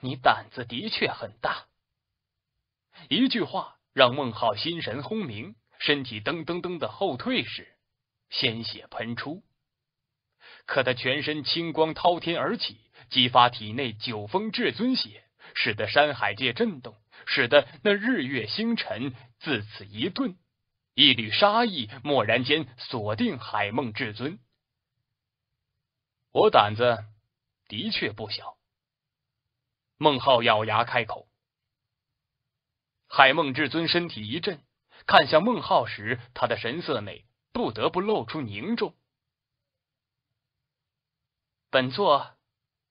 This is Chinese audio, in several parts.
你胆子的确很大。一句话让孟浩心神轰鸣，身体噔噔噔的后退时，鲜血喷出。可他全身青光滔天而起，激发体内九峰至尊血，使得山海界震动，使得那日月星辰自此一顿。一缕杀意蓦然间锁定海梦至尊。我胆子的确不小。孟浩咬牙开口，海梦至尊身体一震，看向孟浩时，他的神色内不得不露出凝重。本座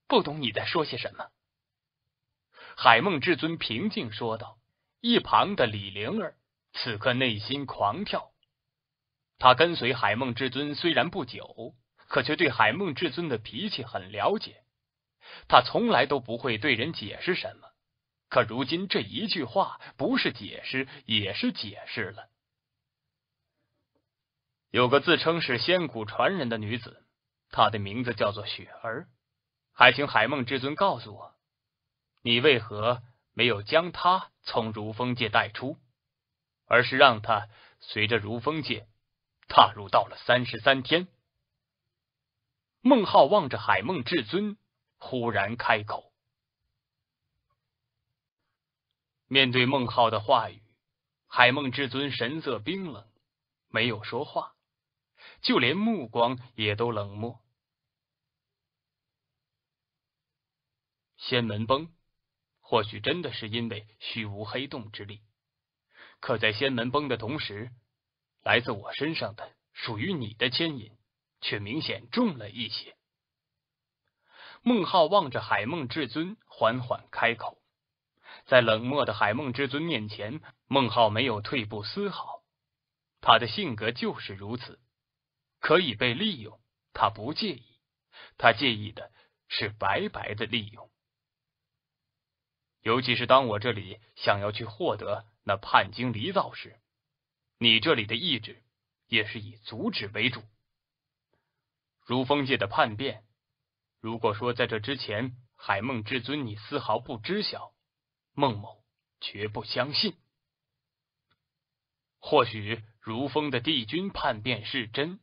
不懂你在说些什么。”海梦至尊平静说道。一旁的李灵儿此刻内心狂跳，他跟随海梦至尊虽然不久，可却对海梦至尊的脾气很了解。他从来都不会对人解释什么，可如今这一句话，不是解释，也是解释了。有个自称是仙古传人的女子，她的名字叫做雪儿，还请海梦至尊告诉我，你为何没有将她从如风界带出，而是让她随着如风界踏入到了三十三天？孟浩望着海梦至尊。忽然开口，面对孟浩的话语，海梦至尊神色冰冷，没有说话，就连目光也都冷漠。仙门崩，或许真的是因为虚无黑洞之力。可在仙门崩的同时，来自我身上的属于你的牵引，却明显重了一些。孟浩望着海梦至尊，缓缓开口。在冷漠的海梦至尊面前，孟浩没有退步丝毫。他的性格就是如此，可以被利用，他不介意。他介意的是白白的利用。尤其是当我这里想要去获得那叛经离道时，你这里的意志也是以阻止为主。如风界的叛变。如果说在这之前海梦至尊你丝毫不知晓，孟某绝不相信。或许如风的帝君叛变是真，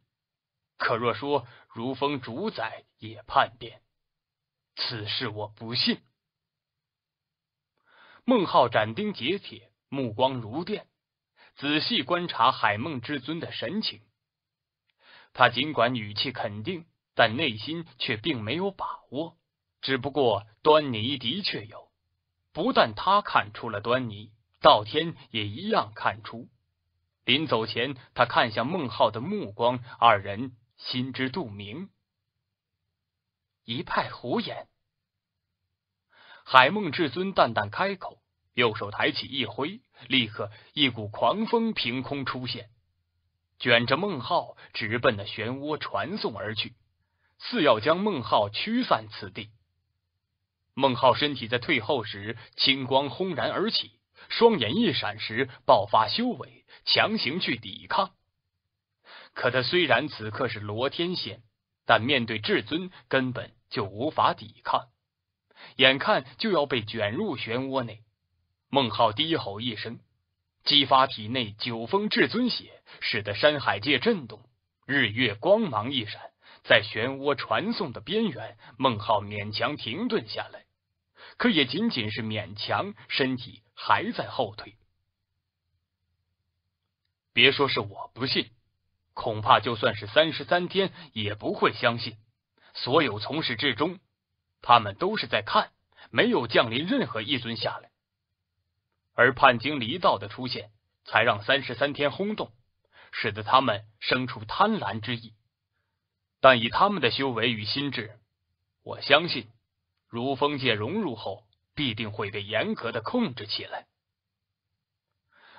可若说如风主宰也叛变，此事我不信。孟浩斩钉截铁，目光如电，仔细观察海梦至尊的神情。他尽管语气肯定。但内心却并没有把握，只不过端倪的确有。不但他看出了端倪，道天也一样看出。临走前，他看向孟浩的目光，二人心知肚明。一派胡言！海梦至尊淡淡开口，右手抬起一挥，立刻一股狂风凭空出现，卷着孟浩直奔那漩涡传送而去。似要将孟浩驱散此地。孟浩身体在退后时，青光轰然而起，双眼一闪时爆发修为，强行去抵抗。可他虽然此刻是罗天仙，但面对至尊，根本就无法抵抗。眼看就要被卷入漩涡内，孟浩低吼一声，激发体内九峰至尊血，使得山海界震动，日月光芒一闪。在漩涡传送的边缘，孟浩勉强停顿下来，可也仅仅是勉强，身体还在后退。别说是我不信，恐怕就算是三十三天也不会相信。所有从始至终，他们都是在看，没有降临任何一尊下来。而叛经离道的出现，才让三十三天轰动，使得他们生出贪婪之意。但以他们的修为与心智，我相信，如风界融入后，必定会被严格的控制起来。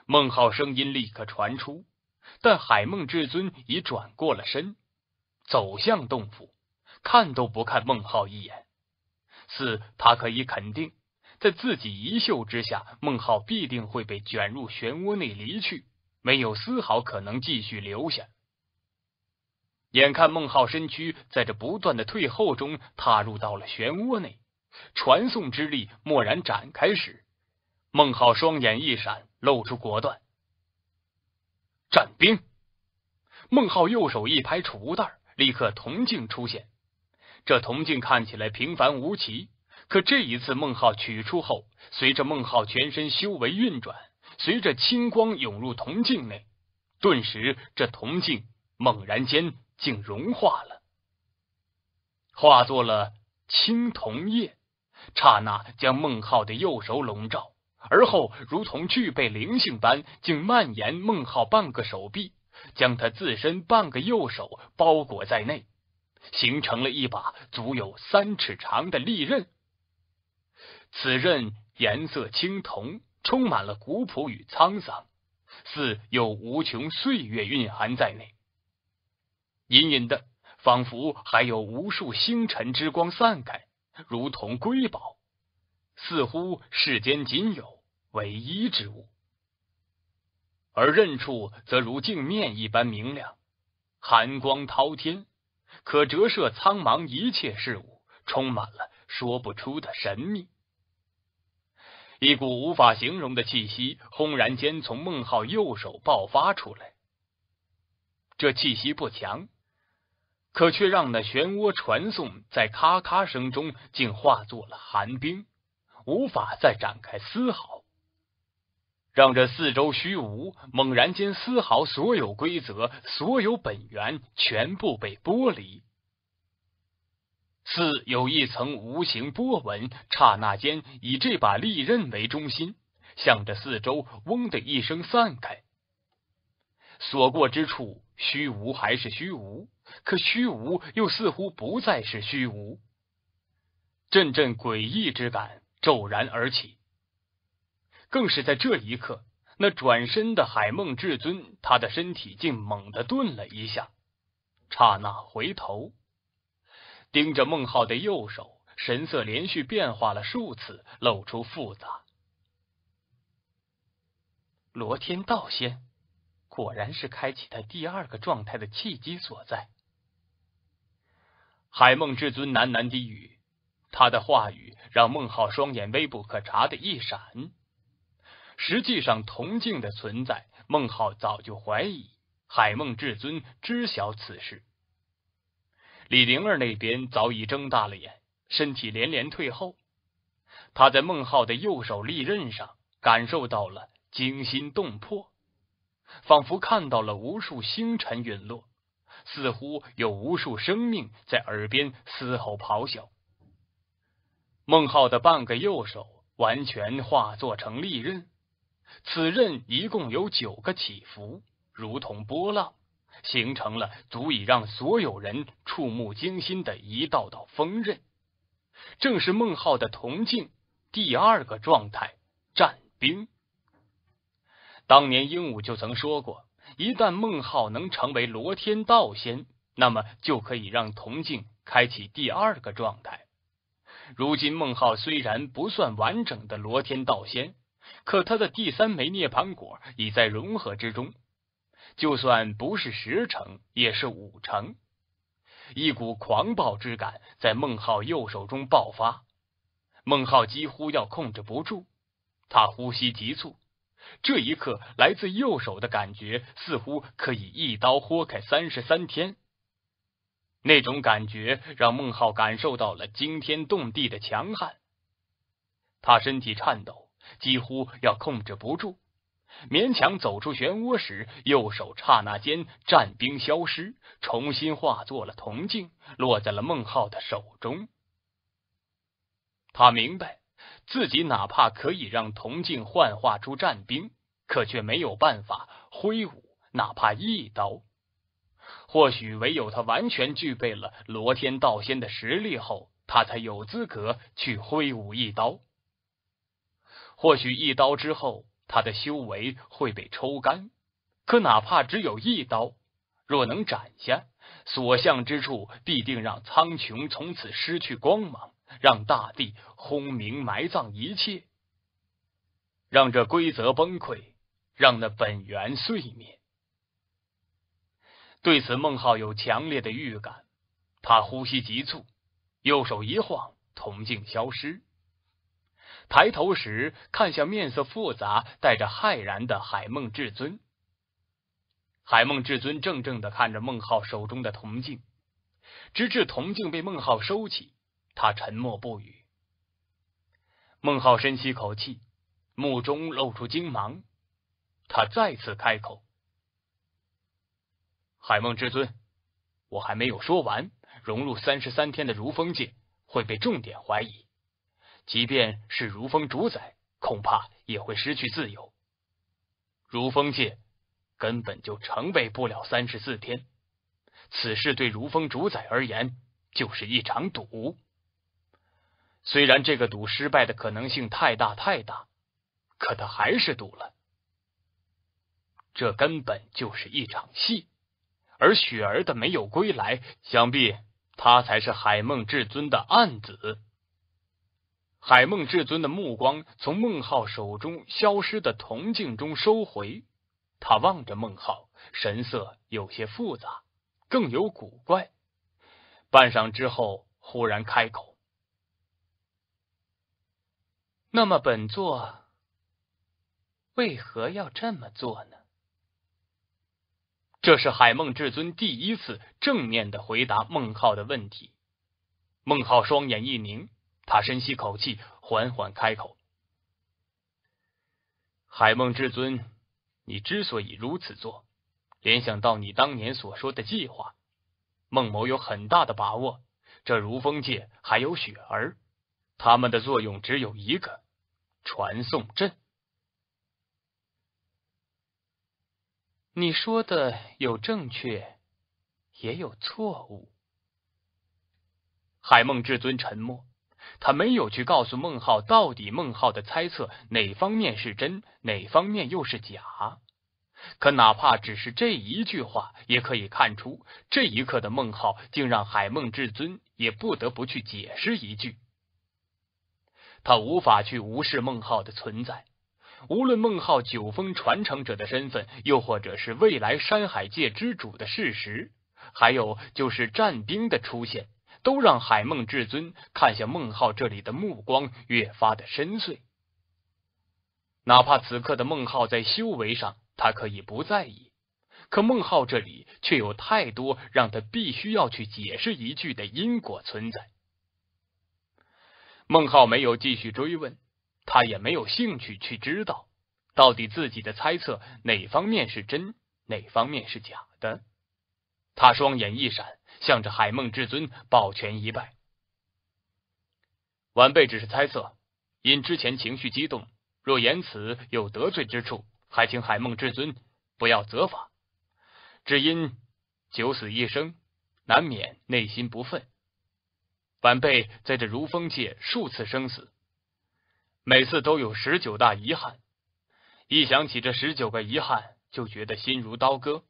孟浩声音立刻传出，但海梦至尊已转过了身，走向洞府，看都不看孟浩一眼，似他可以肯定，在自己一袖之下，孟浩必定会被卷入漩涡内离去，没有丝毫可能继续留下。眼看孟浩身躯在这不断的退后中踏入到了漩涡内，传送之力蓦然展开时，孟浩双眼一闪，露出果断。战兵，孟浩右手一拍储物袋，立刻铜镜出现。这铜镜看起来平凡无奇，可这一次孟浩取出后，随着孟浩全身修为运转，随着青光涌入铜镜内，顿时这铜镜猛然间。竟融化了，化作了青铜液，刹那将孟浩的右手笼罩，而后如同具备灵性般，竟蔓延孟浩半个手臂，将他自身半个右手包裹在内，形成了一把足有三尺长的利刃。此刃颜色青铜，充满了古朴与沧桑，似有无穷岁月蕴含在内。隐隐的，仿佛还有无数星辰之光散开，如同瑰宝，似乎世间仅有唯一之物。而刃处则如镜面一般明亮，寒光滔天，可折射苍茫一切事物，充满了说不出的神秘。一股无法形容的气息轰然间从孟浩右手爆发出来，这气息不强。可却让那漩涡传送在咔咔声中，竟化作了寒冰，无法再展开丝毫，让这四周虚无猛然间丝毫所有规则、所有本源全部被剥离，似有一层无形波纹，刹那间以这把利刃为中心，向着四周嗡的一声散开。所过之处，虚无还是虚无？可虚无又似乎不再是虚无。阵阵诡异之感骤然而起，更是在这一刻，那转身的海梦至尊，他的身体竟猛地顿了一下，刹那回头，盯着孟浩的右手，神色连续变化了数次，露出复杂。罗天道仙。果然是开启他第二个状态的契机所在。海梦至尊喃喃低语，他的话语让孟浩双眼微不可察的一闪。实际上，铜镜的存在，孟浩早就怀疑。海梦至尊知晓此事。李灵儿那边早已睁大了眼，身体连连退后。他在孟浩的右手利刃上感受到了惊心动魄。仿佛看到了无数星辰陨落，似乎有无数生命在耳边嘶吼咆哮。孟浩的半个右手完全化作成利刃，此刃一共有九个起伏，如同波浪，形成了足以让所有人触目惊心的一道道锋刃。正是孟浩的铜镜第二个状态——战兵。当年鹦鹉就曾说过，一旦孟浩能成为罗天道仙，那么就可以让铜镜开启第二个状态。如今孟浩虽然不算完整的罗天道仙，可他的第三枚涅槃果已在融合之中，就算不是十成，也是五成。一股狂暴之感在孟浩右手中爆发，孟浩几乎要控制不住，他呼吸急促。这一刻，来自右手的感觉似乎可以一刀豁开三十三天。那种感觉让孟浩感受到了惊天动地的强悍，他身体颤抖，几乎要控制不住。勉强走出漩涡时，右手刹那间战兵消失，重新化作了铜镜，落在了孟浩的手中。他明白。自己哪怕可以让铜镜幻化出战兵，可却没有办法挥舞哪怕一刀。或许唯有他完全具备了罗天道仙的实力后，他才有资格去挥舞一刀。或许一刀之后，他的修为会被抽干。可哪怕只有一刀，若能斩下，所向之处必定让苍穹从此失去光芒。让大地轰鸣，埋葬一切；让这规则崩溃，让那本源碎灭。对此，孟浩有强烈的预感。他呼吸急促，右手一晃，铜镜消失。抬头时，看向面色复杂、带着骇然的海梦至尊。海梦至尊怔怔的看着孟浩手中的铜镜，直至铜镜被孟浩收起。他沉默不语。孟浩深吸口气，目中露出惊芒。他再次开口：“海梦之尊，我还没有说完。融入三十三天的如风界会被重点怀疑，即便是如风主宰，恐怕也会失去自由。如风界根本就成为不了三十四天。此事对如风主宰而言，就是一场赌。”虽然这个赌失败的可能性太大太大，可他还是赌了。这根本就是一场戏，而雪儿的没有归来，想必他才是海梦至尊的暗子。海梦至尊的目光从孟浩手中消失的铜镜中收回，他望着孟浩，神色有些复杂，更有古怪。半晌之后，忽然开口。那么，本座为何要这么做呢？这是海梦至尊第一次正面的回答孟浩的问题。孟浩双眼一凝，他深吸口气，缓缓开口：“海梦至尊，你之所以如此做，联想到你当年所说的计划，孟某有很大的把握。这如风界还有雪儿，他们的作用只有一个。”传送阵。你说的有正确，也有错误。海梦至尊沉默，他没有去告诉孟浩到底孟浩的猜测哪方面是真，哪方面又是假。可哪怕只是这一句话，也可以看出这一刻的孟浩，竟让海梦至尊也不得不去解释一句。他无法去无视孟浩的存在，无论孟浩九峰传承者的身份，又或者是未来山海界之主的事实，还有就是战兵的出现，都让海梦至尊看向孟浩这里的目光越发的深邃。哪怕此刻的孟浩在修为上他可以不在意，可孟浩这里却有太多让他必须要去解释一句的因果存在。孟浩没有继续追问，他也没有兴趣去知道，到底自己的猜测哪方面是真，哪方面是假的。他双眼一闪，向着海梦至尊抱拳一拜：“晚辈只是猜测，因之前情绪激动，若言辞有得罪之处，还请海梦至尊不要责罚。只因九死一生，难免内心不忿。”晚辈在这如风界数次生死，每次都有十九大遗憾。一想起这十九个遗憾，就觉得心如刀割。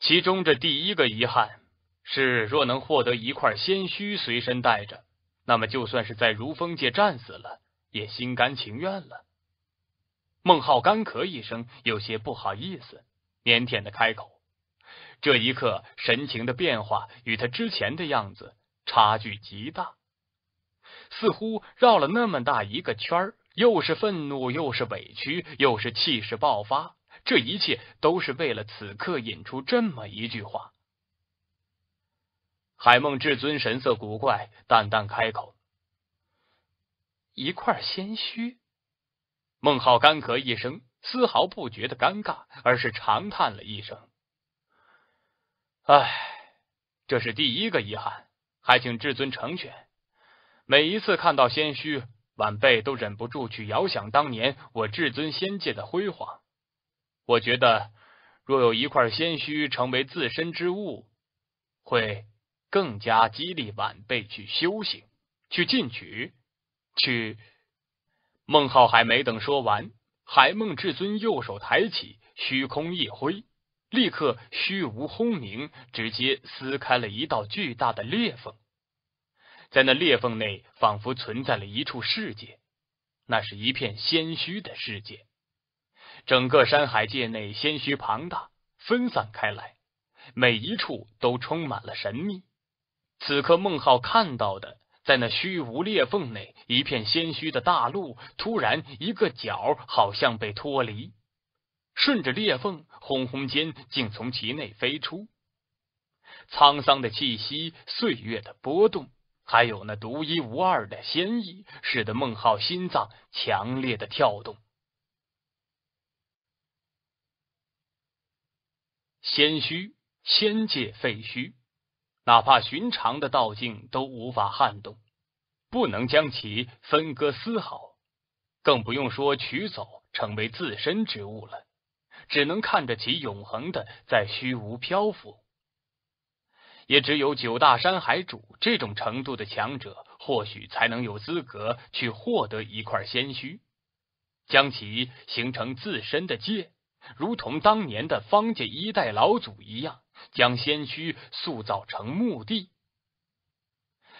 其中这第一个遗憾是，若能获得一块仙须随身带着，那么就算是在如风界战死了，也心甘情愿了。孟浩干咳一声，有些不好意思，腼腆的开口。这一刻，神情的变化与他之前的样子。差距极大，似乎绕了那么大一个圈儿，又是愤怒，又是委屈，又是气势爆发，这一切都是为了此刻引出这么一句话。海梦至尊神色古怪，淡淡开口：“一块仙虚。”孟浩干咳一声，丝毫不觉得尴尬，而是长叹了一声：“唉，这是第一个遗憾。”还请至尊成全。每一次看到仙虚，晚辈都忍不住去遥想当年我至尊仙界的辉煌。我觉得，若有一块仙虚成为自身之物，会更加激励晚辈去修行、去进取、去……孟浩还没等说完，海梦至尊右手抬起，虚空一挥。立刻，虚无轰鸣，直接撕开了一道巨大的裂缝。在那裂缝内，仿佛存在了一处世界，那是一片仙虚的世界。整个山海界内，仙虚庞大，分散开来，每一处都充满了神秘。此刻，孟浩看到的，在那虚无裂缝内，一片仙虚的大陆，突然一个角好像被脱离，顺着裂缝。轰轰间，竟从其内飞出。沧桑的气息，岁月的波动，还有那独一无二的仙意，使得孟浩心脏强烈的跳动。仙虚，仙界废墟，哪怕寻常的道境都无法撼动，不能将其分割丝毫，更不用说取走，成为自身之物了。只能看着其永恒的在虚无漂浮，也只有九大山海主这种程度的强者，或许才能有资格去获得一块仙虚，将其形成自身的界，如同当年的方家一代老祖一样，将仙虚塑造成墓地。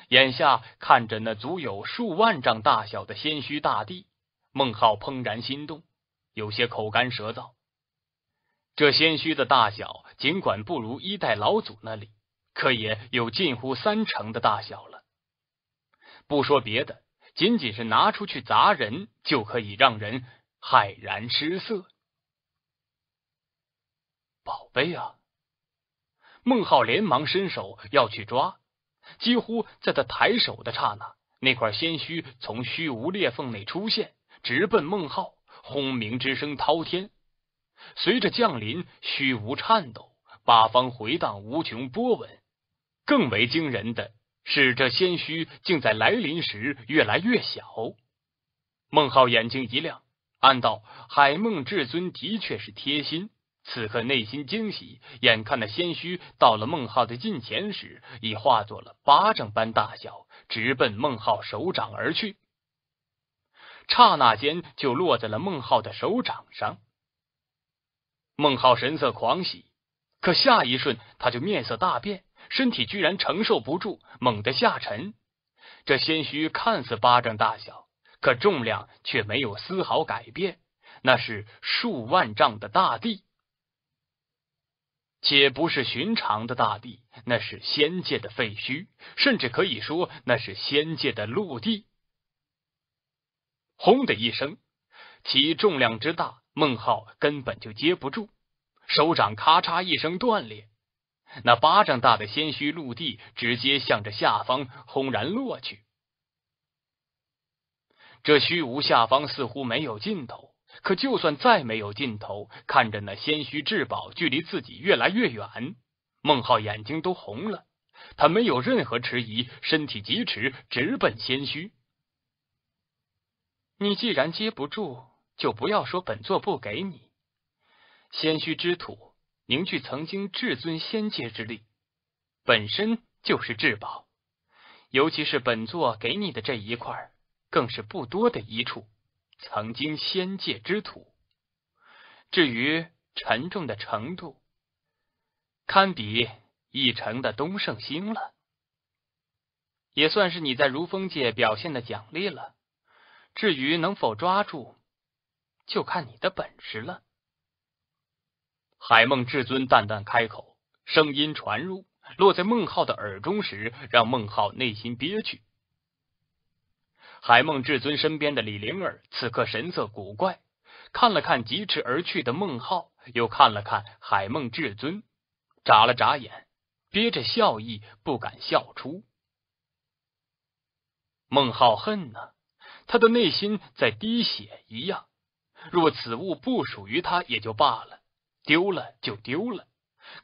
眼下看着那足有数万丈大小的仙虚大地，孟浩怦然心动，有些口干舌燥。这仙虚的大小，尽管不如一代老祖那里，可也有近乎三成的大小了。不说别的，仅仅是拿出去砸人，就可以让人骇然失色。宝贝啊！孟浩连忙伸手要去抓，几乎在他抬手的刹那，那块仙虚从虚无裂缝内出现，直奔孟浩，轰鸣之声滔天。随着降临，虚无颤抖，八方回荡无穷波纹。更为惊人的是，这仙虚竟在来临时越来越小。孟浩眼睛一亮，暗道：“海梦至尊的确是贴心。”此刻内心惊喜，眼看那仙虚到了孟浩的近前时，已化作了巴掌般大小，直奔孟浩手掌而去。刹那间，就落在了孟浩的手掌上。孟浩神色狂喜，可下一瞬他就面色大变，身体居然承受不住，猛地下沉。这仙虚看似巴掌大小，可重量却没有丝毫改变。那是数万丈的大地，且不是寻常的大地，那是仙界的废墟，甚至可以说那是仙界的陆地。轰的一声，其重量之大。孟浩根本就接不住，手掌咔嚓一声断裂，那巴掌大的仙虚陆地直接向着下方轰然落去。这虚无下方似乎没有尽头，可就算再没有尽头，看着那仙虚至宝距离自己越来越远，孟浩眼睛都红了。他没有任何迟疑，身体疾驰，直奔仙虚。你既然接不住。就不要说本座不给你仙虚之土凝聚曾经至尊仙界之力，本身就是至宝，尤其是本座给你的这一块，更是不多的一处曾经仙界之土。至于沉重的程度，堪比一成的东胜星了，也算是你在如风界表现的奖励了。至于能否抓住？就看你的本事了。海梦至尊淡淡开口，声音传入落在孟浩的耳中时，让孟浩内心憋屈。海梦至尊身边的李灵儿此刻神色古怪，看了看疾驰而去的孟浩，又看了看海梦至尊，眨了眨眼，憋着笑意不敢笑出。孟浩恨呐，他的内心在滴血一样。若此物不属于他，也就罢了，丢了就丢了。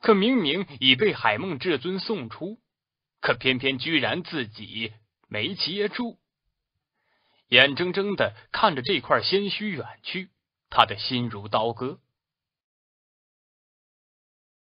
可明明已被海梦至尊送出，可偏偏居然自己没接住，眼睁睁的看着这块仙虚远去，他的心如刀割。